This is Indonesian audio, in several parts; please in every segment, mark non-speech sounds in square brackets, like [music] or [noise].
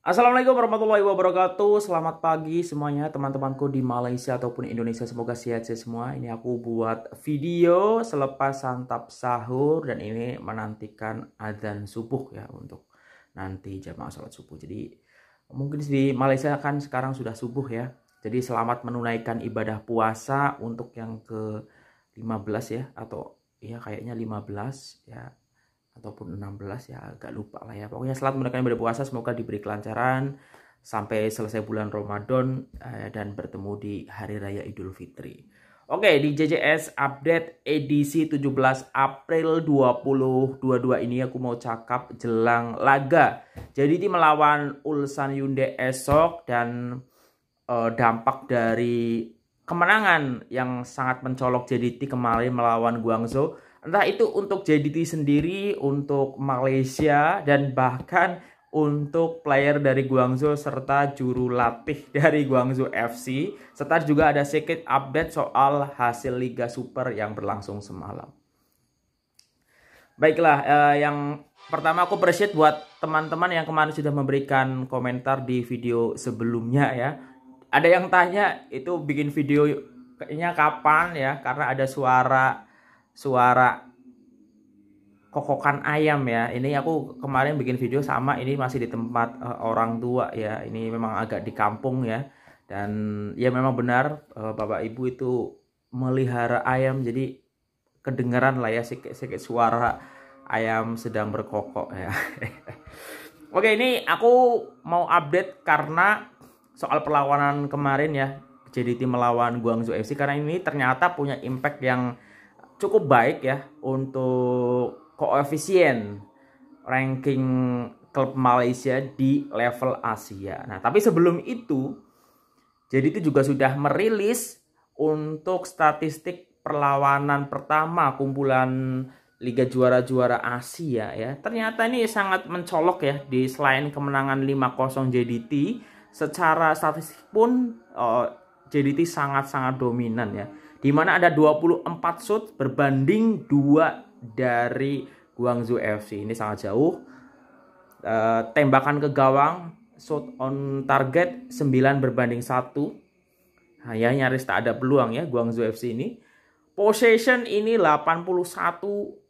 Assalamualaikum warahmatullahi wabarakatuh. Selamat pagi semuanya teman-temanku di Malaysia ataupun Indonesia. Semoga sehat sih semua. Ini aku buat video selepas santap sahur dan ini menantikan adzan subuh ya untuk nanti jamaah sholat subuh. Jadi mungkin di Malaysia kan sekarang sudah subuh ya. Jadi selamat menunaikan ibadah puasa untuk yang ke 15 ya atau ya kayaknya 15 ya ataupun 16 ya agak lupa lah ya pokoknya selamat mereka yang berpuasa semoga diberi kelancaran sampai selesai bulan Ramadan eh, dan bertemu di hari raya Idul Fitri. Oke, di JJS update edisi 17 April 2022 ini aku mau cakap jelang laga. Jadi tim melawan Ulsan Hyundai esok dan eh, dampak dari kemenangan yang sangat mencolok JDT kemarin melawan Guangzhou entah itu untuk JDT sendiri, untuk Malaysia dan bahkan untuk player dari Guangzhou serta juru latih [laughs] dari Guangzhou FC serta juga ada sedikit update soal hasil Liga Super yang berlangsung semalam. Baiklah, eh, yang pertama aku appreciate buat teman-teman yang kemarin sudah memberikan komentar di video sebelumnya ya. Ada yang tanya itu bikin video kayaknya kapan ya karena ada suara suara kokokan ayam ya. Ini aku kemarin bikin video sama ini masih di tempat eh, orang tua ya. Ini memang agak di kampung ya. Dan ya memang benar eh, Bapak Ibu itu melihara ayam jadi kedengeran lah ya sedikit suara ayam sedang berkokok ya. [laughs] Oke, ini aku mau update karena soal perlawanan kemarin ya. JDT melawan Guangzhou FC karena ini ternyata punya impact yang cukup baik ya untuk koefisien ranking klub Malaysia di level Asia. Nah, tapi sebelum itu jadi itu juga sudah merilis untuk statistik perlawanan pertama kumpulan Liga Juara-Juara Asia ya. Ternyata ini sangat mencolok ya di selain kemenangan 5-0 JDT, secara statistik pun oh, JDT sangat-sangat dominan ya di mana ada 24 shoot berbanding 2 dari Guangzhou FC. Ini sangat jauh. Uh, tembakan ke gawang shot on target 9 berbanding 1. Nah, ya nyaris tak ada peluang ya Guangzhou FC ini. Possession ini 81,7%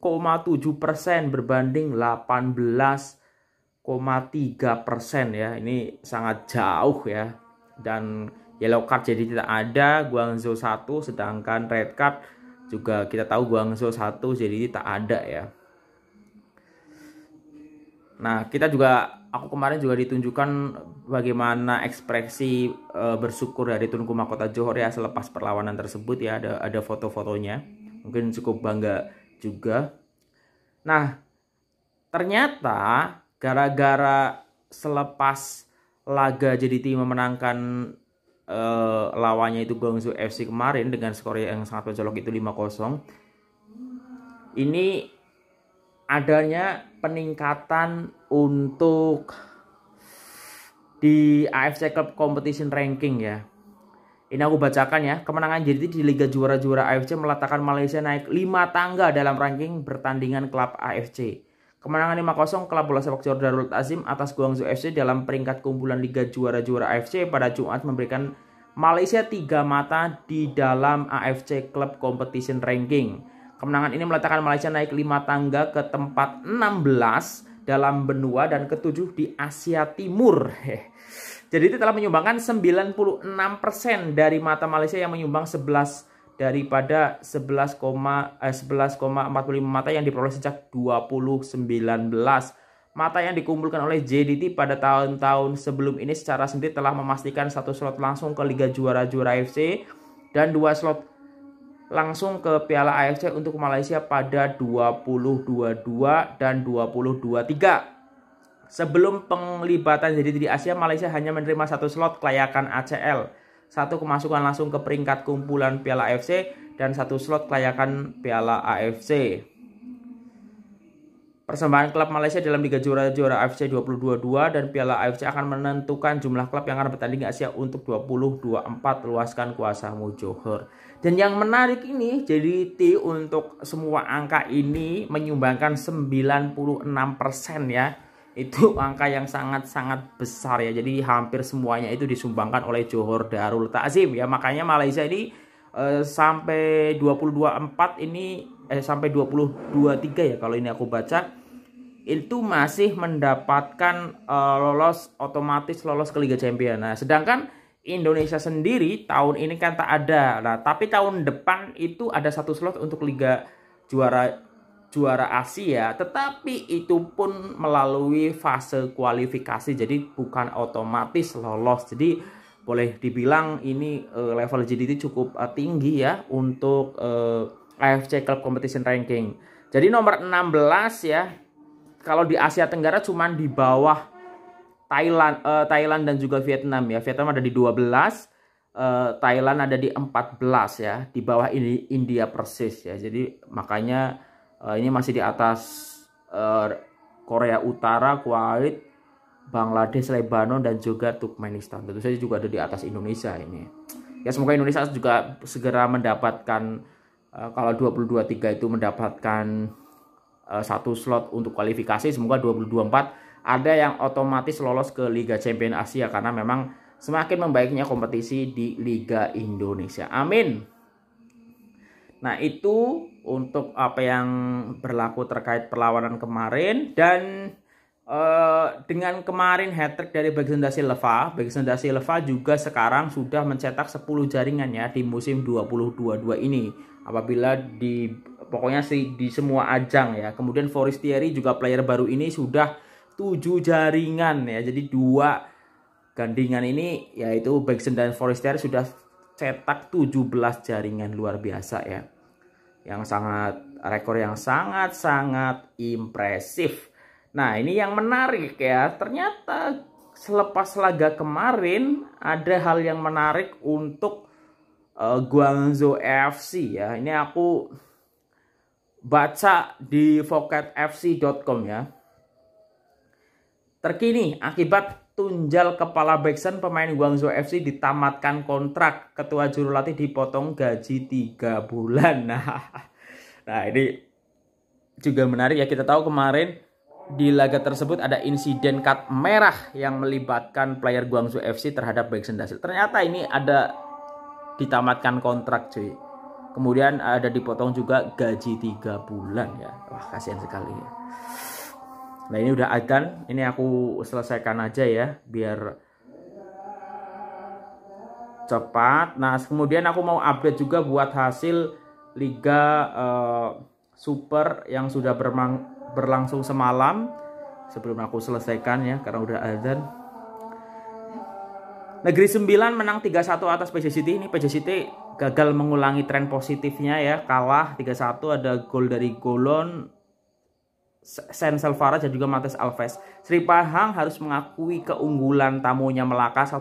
berbanding 18,3% ya. Ini sangat jauh ya. Dan yellow ya, card jadi tidak ada Guangzhou 1 sedangkan red card juga kita tahu Guangzhou 1 jadi tidak ada ya Nah kita juga aku kemarin juga ditunjukkan bagaimana ekspresi e, bersyukur dari Tunku Makota Johor ya selepas perlawanan tersebut ya ada ada foto-fotonya mungkin cukup bangga juga Nah ternyata gara-gara selepas laga jadi tim memenangkan eh, lawannya itu Guangzhou FC kemarin dengan skor yang sangat mencolok itu 5-0 ini adanya peningkatan untuk di AFC Club Competition Ranking ya. Ini aku bacakan ya. Kemenangan JDT di Liga Juara-Juara AFC meletakkan Malaysia naik 5 tangga dalam ranking pertandingan klub AFC. Kemenangan 5-0 klub bola sepak Jordan Darul Azim atas Guangzhou FC dalam peringkat kumpulan Liga Juara-Juara AFC pada Jumat memberikan Malaysia tiga mata di dalam AFC Club Competition Ranking. Kemenangan ini meletakkan Malaysia naik 5 tangga ke tempat 16 dalam benua dan ketujuh di Asia Timur. Jadi itu telah menyumbangkan 96% dari mata Malaysia yang menyumbang 11 daripada 11,45 11 eh, mata yang diperoleh sejak 2019. Mata yang dikumpulkan oleh JDT pada tahun-tahun sebelum ini secara sendiri telah memastikan satu slot langsung ke Liga Juara Juara AFC dan dua slot langsung ke Piala AFC untuk Malaysia pada 2022 dan 2023. Sebelum penglibatan JDT di Asia, Malaysia hanya menerima satu slot kelayakan ACL satu kemasukan langsung ke peringkat kumpulan Piala AFC dan satu slot kelayakan Piala AFC. Persembahan klub Malaysia dalam Liga Juara Juara AFC 2022 dan Piala AFC akan menentukan jumlah klub yang akan bertanding Asia untuk 2024 luaskan kuasa Johor. Dan yang menarik ini jadi T untuk semua angka ini menyumbangkan 96% ya itu angka yang sangat-sangat besar ya. Jadi hampir semuanya itu disumbangkan oleh Johor Darul Takzim ya. Makanya Malaysia ini eh, sampai 22.4 ini eh sampai 22.3 ya kalau ini aku baca itu masih mendapatkan eh, lolos otomatis lolos ke Liga Champions. Nah, sedangkan Indonesia sendiri tahun ini kan tak ada. Nah, tapi tahun depan itu ada satu slot untuk Liga Juara juara Asia, tetapi itu pun melalui fase kualifikasi, jadi bukan otomatis lolos. Jadi boleh dibilang ini uh, level GDT cukup uh, tinggi ya untuk uh, eh, AFC Club Competition Ranking. Jadi nomor 16 ya, kalau di Asia Tenggara cuman di bawah Thailand, uh, Thailand dan juga Vietnam ya. Vietnam ada di 12, Thailand ada di 14 ya, di bawah India persis ya. Jadi makanya uh, ini masih di atas uh, Korea Utara, Kuwait, Bangladesh, Lebanon dan juga Turkmenistan. Tentu saja juga ada di atas Indonesia ini. Ya semoga Indonesia juga segera mendapatkan uh, kalau 22-3 itu mendapatkan uh, satu slot untuk kualifikasi, semoga 22-4 ada yang otomatis lolos ke Liga Champion Asia karena memang semakin membaiknya kompetisi di Liga Indonesia. Amin. Nah, itu untuk apa yang berlaku terkait perlawanan kemarin dan Uh, dengan kemarin hat trick dari Bergson da Silva, Bergson da Silva juga sekarang sudah mencetak 10 jaringan ya di musim 2022 ini. Apabila di pokoknya sih di semua ajang ya. Kemudian Forestieri juga player baru ini sudah 7 jaringan ya. Jadi dua gandingan ini yaitu Bergson dan Forestieri sudah cetak 17 jaringan luar biasa ya. Yang sangat rekor yang sangat-sangat impresif. Nah, ini yang menarik ya. Ternyata selepas laga kemarin ada hal yang menarik untuk uh, Guangzhou FC ya. Ini aku baca di voketfc.com ya. Terkini, akibat tunjal kepala Beksen pemain Guangzhou FC ditamatkan kontrak, ketua juru latih dipotong gaji 3 bulan. [laughs] Nah, nah ini juga menarik ya kita tahu kemarin di laga tersebut ada insiden kad merah yang melibatkan player Guangzhou FC terhadap Beksen Dasil. Ternyata ini ada ditamatkan kontrak cuy. Kemudian ada dipotong juga gaji 3 bulan ya. Wah kasihan sekali ya. Nah ini udah adan, ini aku selesaikan aja ya biar cepat. Nah kemudian aku mau update juga buat hasil Liga uh, Super yang sudah berlangsung semalam sebelum aku selesaikan ya karena udah adan. Negeri 9 menang 3-1 atas PJ City. Ini PJ City gagal mengulangi tren positifnya ya. Kalah 3-1 ada gol dari Golon, Sen Selvara dan juga Mates Alves. Sri Pahang harus mengakui keunggulan tamunya Melaka 1-2.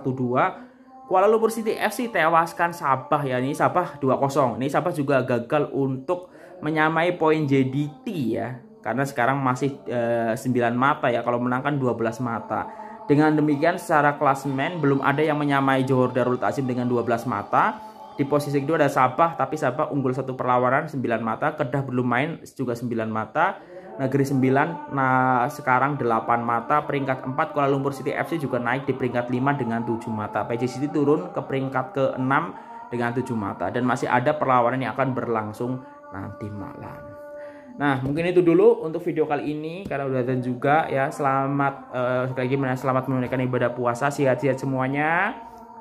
Kuala Lumpur City FC tewaskan Sabah ya. Ini Sabah 2-0. Ini Sabah juga gagal untuk menyamai poin JDT ya. Karena sekarang masih e, eh, 9 mata ya. Kalau menangkan 12 mata. Dengan demikian secara klasmen belum ada yang menyamai Johor Darul Taksim dengan 12 mata. Di posisi kedua ada Sabah tapi Sabah unggul satu perlawanan 9 mata. Kedah belum main juga 9 mata negeri 9 nah sekarang 8 mata peringkat 4 Kuala Lumpur City FC juga naik di peringkat 5 dengan 7 mata PJ City turun ke peringkat ke 6 dengan 7 mata dan masih ada perlawanan yang akan berlangsung nanti malam Nah, mungkin itu dulu untuk video kali ini karena udah dan juga ya selamat uh, sekali lagi selamat menunaikan ibadah puasa, Sihat sihat semuanya.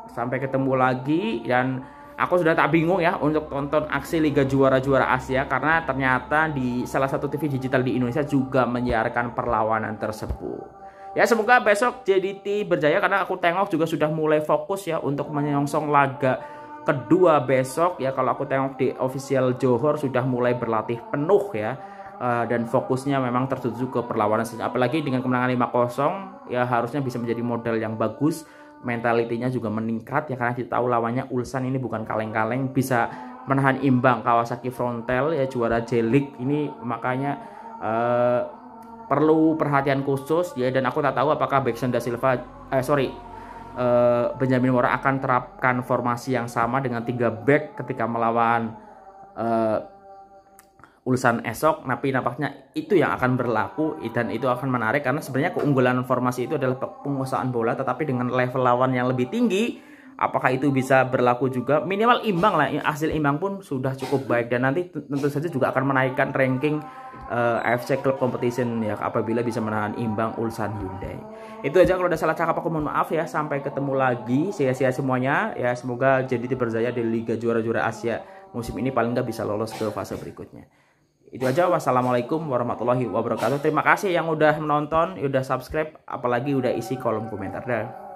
Sampai ketemu lagi dan Aku sudah tak bingung ya untuk tonton aksi Liga Juara-Juara Asia karena ternyata di salah satu TV digital di Indonesia juga menyiarkan perlawanan tersebut. Ya semoga besok JDT berjaya karena aku tengok juga sudah mulai fokus ya untuk menyongsong laga kedua besok ya kalau aku tengok di official Johor sudah mulai berlatih penuh ya eh, dan fokusnya memang tertuju ke perlawanan saja. Apalagi dengan kemenangan 5-0 ya harusnya bisa menjadi model yang bagus mentalitinya juga meningkat ya karena kita tahu lawannya Ulsan ini bukan kaleng-kaleng bisa menahan imbang Kawasaki Frontel ya juara j ini makanya uh, perlu perhatian khusus ya dan aku tak tahu apakah Bekson da Silva eh sorry eh, Benjamin Mora akan terapkan formasi yang sama dengan tiga back ketika melawan eh, urusan esok tapi nampaknya itu yang akan berlaku dan itu akan menarik karena sebenarnya keunggulan formasi itu adalah penguasaan bola tetapi dengan level lawan yang lebih tinggi apakah itu bisa berlaku juga minimal imbang lah ya, hasil imbang pun sudah cukup baik dan nanti tentu saja juga akan menaikkan ranking uh, eh, AFC Club Competition ya apabila bisa menahan imbang Ulsan Hyundai. Itu aja kalau ada salah cakap aku mohon maaf ya. Sampai ketemu lagi. Sia-sia semuanya ya semoga jadi berjaya di Liga Juara-Juara Asia musim ini paling nggak bisa lolos ke fase berikutnya itu aja wassalamualaikum warahmatullahi wabarakatuh terima kasih yang udah menonton udah subscribe apalagi udah isi kolom komentar dah